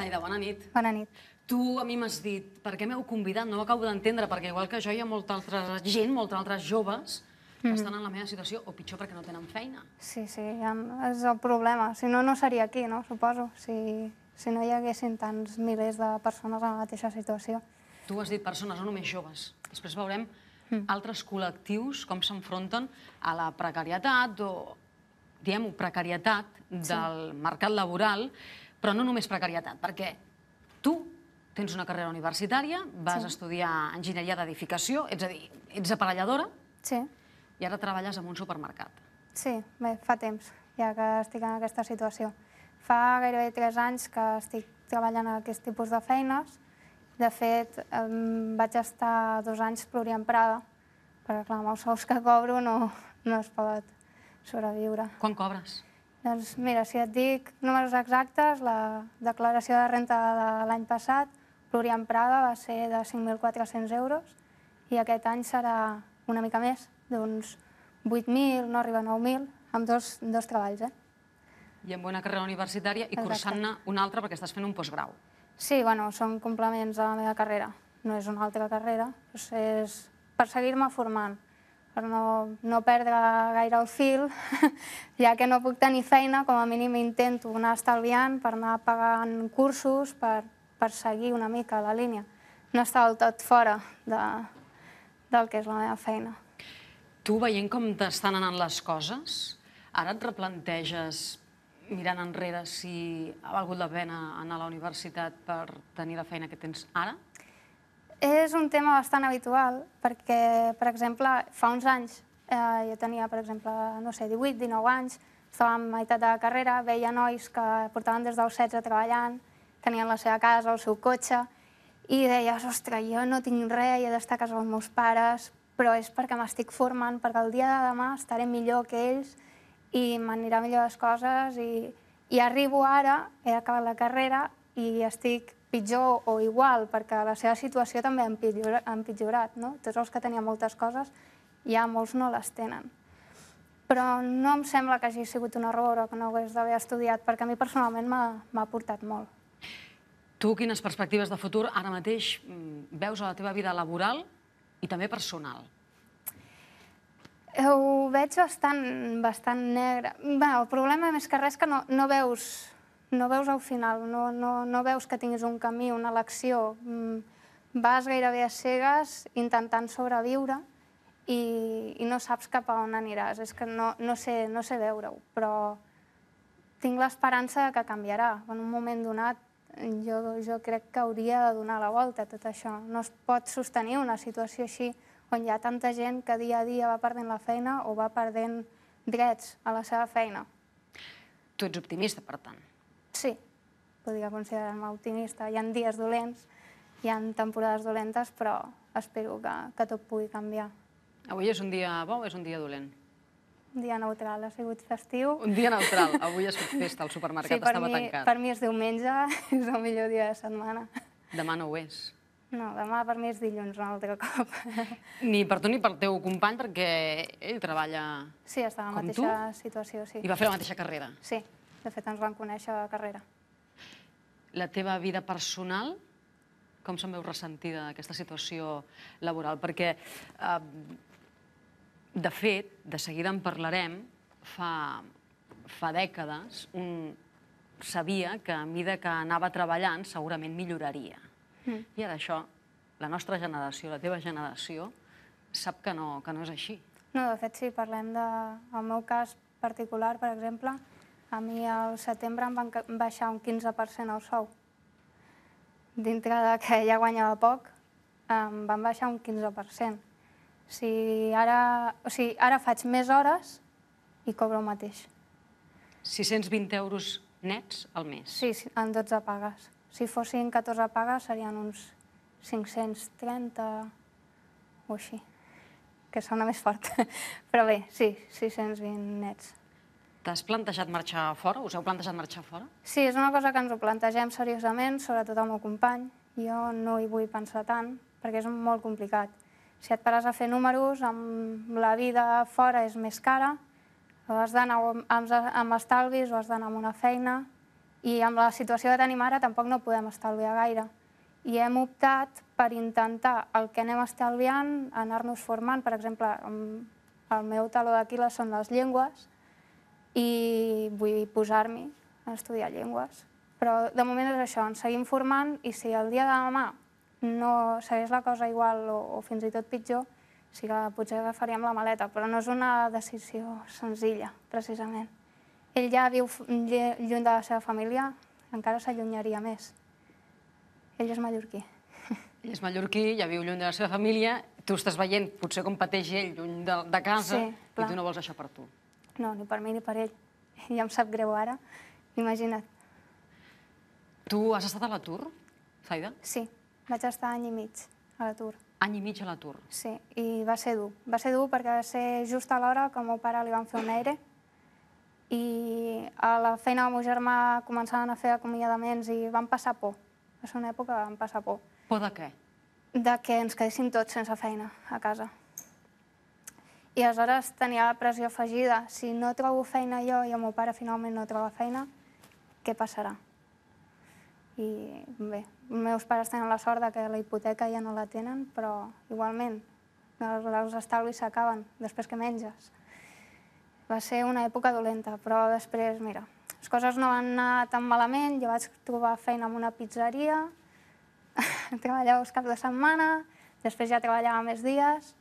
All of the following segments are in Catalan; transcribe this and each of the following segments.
Aida, bona nit. Bona nit. Tu a mi m'has dit, per què m'heu convidat? No ho acabo d'entendre, perquè igual que jo hi ha molta altra gent, molta altres joves, que mm-hmm. estan en la meva situació, o pitjor perquè no tenen feina. Sí, sí, és el problema. Si no, no seria aquí, no? Suposo, si, si no hi haguessin tants milers de persones en la mateixa situació. Tu has dit persones, no només joves. Després veurem mm. altres col·lectius com s'enfronten a la precarietat o, diguem-ho, precarietat del sí. mercat laboral, però no només precarietat, perquè tu tens una carrera universitària, vas sí. estudiar enginyeria d'edificació, és a dir, ets aparelladora, sí. i ara treballes en un supermercat. Sí, bé, fa temps ja que estic en aquesta situació. Fa gairebé tres anys que estic treballant en aquest tipus de feines. De fet, vaig estar dos anys pluriemprada, perquè clar, amb els sous que cobro no, no es pot sobreviure. Quan cobres? Doncs mira, si et dic números exactes, la declaració de renta de l'any passat, Florian Prada, va ser de 5.400 euros i aquest any serà una mica més, d'uns 8.000, no arriba a 9.000, amb dos, dos treballs. Eh? I amb una carrera universitària i cursant-ne una altra perquè estàs fent un postgrau. Sí, bueno, són complements a la meva carrera. No és una altra carrera, doncs és per seguir-me formant per no, no perdre gaire el fil, ja que no puc tenir feina, com a mínim intento anar estalviant per anar pagant cursos, per, per seguir una mica la línia. No estar del tot fora de, del que és la meva feina. Tu, veient com t'estan anant les coses, ara et replanteges mirant enrere si ha valgut la pena anar a la universitat per tenir la feina que tens ara? És un tema bastant habitual, perquè, per exemple, fa uns anys, eh, jo tenia, per exemple, no sé, 18, 19 anys, estava a meitat de la carrera, veia nois que portaven des dels 16 treballant, tenien la seva casa, el seu cotxe, i deia, ostres, jo no tinc res, he d'estar a casa els meus pares, però és perquè m'estic formant, perquè el dia de demà estaré millor que ells i m'anirà millor les coses i, i arribo ara, he acabat la carrera i estic pitjor o igual, perquè la seva situació també ha empitjorat, no? Tots els que tenien moltes coses, ja molts no les tenen. Però no em sembla que hagi sigut un error o que no ho hagués d'haver estudiat, perquè a mi personalment m'ha portat molt. Tu quines perspectives de futur ara mateix mm, veus a la teva vida laboral i també personal? Ho veig bastant, bastant negre. Bé, el problema més que res que no, no veus no veus al final, no, no, no veus que tinguis un camí, una elecció. Mm, vas gairebé a cegues intentant sobreviure i, i no saps cap a on aniràs. És que no, no sé, no sé veure-ho, però tinc l'esperança que canviarà. En un moment donat jo, jo crec que hauria de donar la volta a tot això. No es pot sostenir una situació així on hi ha tanta gent que dia a dia va perdent la feina o va perdent drets a la seva feina. Tu ets optimista, per tant sí, podria considerar-me optimista. Hi han dies dolents, hi han temporades dolentes, però espero que, que tot pugui canviar. Avui és un dia bo o és un dia dolent? Un dia neutral, ha sigut festiu. Un dia neutral, avui ha sigut festa, el supermercat sí, estava mi, tancat. per mi és diumenge, és el millor dia de setmana. Demà no ho és. No, demà per mi és dilluns un altre cop. Ni per tu ni per teu company, perquè ell treballa com tu. Sí, està en la mateixa tu? situació, sí. I va fer la mateixa carrera. Sí. De fet, ens van conèixer a carrera. La teva vida personal, com se'n veu ressentida d'aquesta situació laboral? Perquè, eh, de fet, de seguida en parlarem, fa, fa dècades un sabia que a mesura que anava treballant segurament milloraria. Mm. I ara això, la nostra generació, la teva generació, sap que no, que no és així. No, de fet, si parlem del de, meu cas particular, per exemple, a mi al setembre em van baixar un 15% el sou. Dintre de que ja guanyava poc, em van baixar un 15%. Si ara, o sigui, ara faig més hores i cobro el mateix. 620 euros nets al mes? Sí, en 12 pagues. Si fossin 14 pagues serien uns 530 o així, que sona més fort. Però bé, sí, 620 nets. T'has plantejat marxar fora? Us heu plantejat marxar fora? Sí, és una cosa que ens ho plantegem seriosament, sobretot el meu company. Jo no hi vull pensar tant, perquè és molt complicat. Si et pares a fer números, amb la vida fora és més cara, o has d'anar amb, estalvis, o has d'anar amb una feina, i amb la situació que tenim ara tampoc no podem estalviar gaire. I hem optat per intentar el que anem estalviant, anar-nos formant. Per exemple, el meu taló d'aquí són les llengües, i vull posar-m'hi a estudiar llengües. Però de moment és això, ens seguim formant i si el dia de demà no segueix la cosa igual o, o fins i tot pitjor, sí que potser agafaríem la maleta, però no és una decisió senzilla, precisament. Ell ja viu lluny de la seva família, encara s'allunyaria més. Ell és mallorquí. Ell és mallorquí, ja viu lluny de la seva família, tu estàs veient potser com pateix ell lluny de, de casa sí, i tu no vols això per tu. No, ni per mi ni per ell. Ja em sap greu ara, imagina't. Tu has estat a l'atur, Saida? Sí, vaig estar any i mig a l'atur. Any i mig a l'atur. Sí, i va ser dur. Va ser dur perquè va ser just a l'hora que al meu pare li van fer un aire i a la feina del meu germà començaven a fer acomiadaments i van passar por. Va ser una època que van passar por. Por de què? De que ens quedéssim tots sense feina a casa i aleshores tenia la pressió afegida. Si no trobo feina jo i el meu pare finalment no troba feina, què passarà? I bé, els meus pares tenen la sort de que la hipoteca ja no la tenen, però igualment els estalvis s'acaben després que menges. Va ser una època dolenta, però després, mira, les coses no van anar tan malament, jo vaig trobar feina en una pizzeria, treballava els caps de setmana, després ja treballava més dies,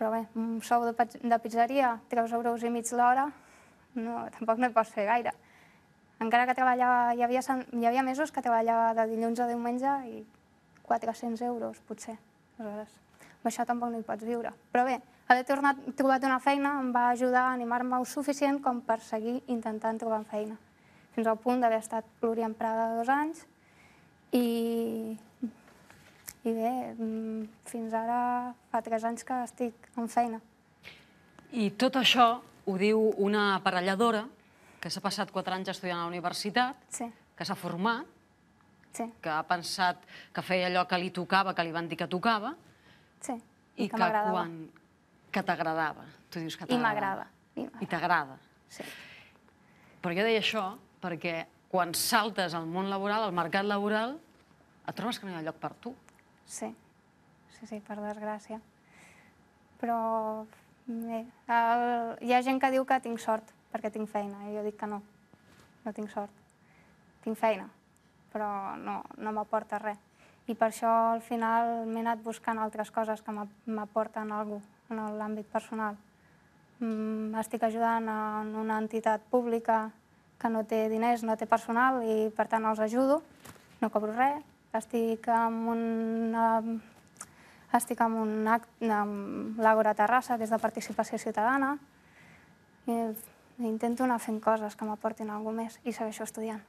però bé, un sou de, de pizzeria, 3 euros i mig l'hora, no, tampoc no hi pots fer gaire. Encara que treballava, hi havia, hi havia mesos que treballava de dilluns a diumenge i 400 euros, potser. Aleshores, amb això tampoc no hi pots viure. Però bé, haver tornat, trobat una feina em va ajudar a animar-me el suficient com per seguir intentant trobar feina. Fins al punt d'haver estat pluriemprada dos anys i i bé, mm, fins ara fa tres anys que estic en feina. I tot això ho diu una aparelladora que s'ha passat quatre anys estudiant a la universitat, sí. que s'ha format, sí. que ha pensat que feia allò que li tocava, que li van dir que tocava, sí. i, i que, que quan... que t'agradava. Tu dius que t'agradava. I m'agrada. I t'agrada. Sí. Però jo deia això perquè quan saltes al món laboral, al mercat laboral, et trobes que no hi ha lloc per tu. Sí, sí, sí, per desgràcia. Però bé, el, hi ha gent que diu que tinc sort perquè tinc feina, i jo dic que no, no tinc sort. Tinc feina, però no, no m'aporta res. I per això al final m'he anat buscant altres coses que m'aporten alguna en l'àmbit personal. M'estic mm, ajudant en una entitat pública que no té diners, no té personal, i per tant els ajudo, no cobro res, estic amb una estic amb un um, acte amb l'Àgora Terrassa, que és de participació ciutadana, eh, intento anar fent coses que m'aportin alguna més i segueixo estudiant.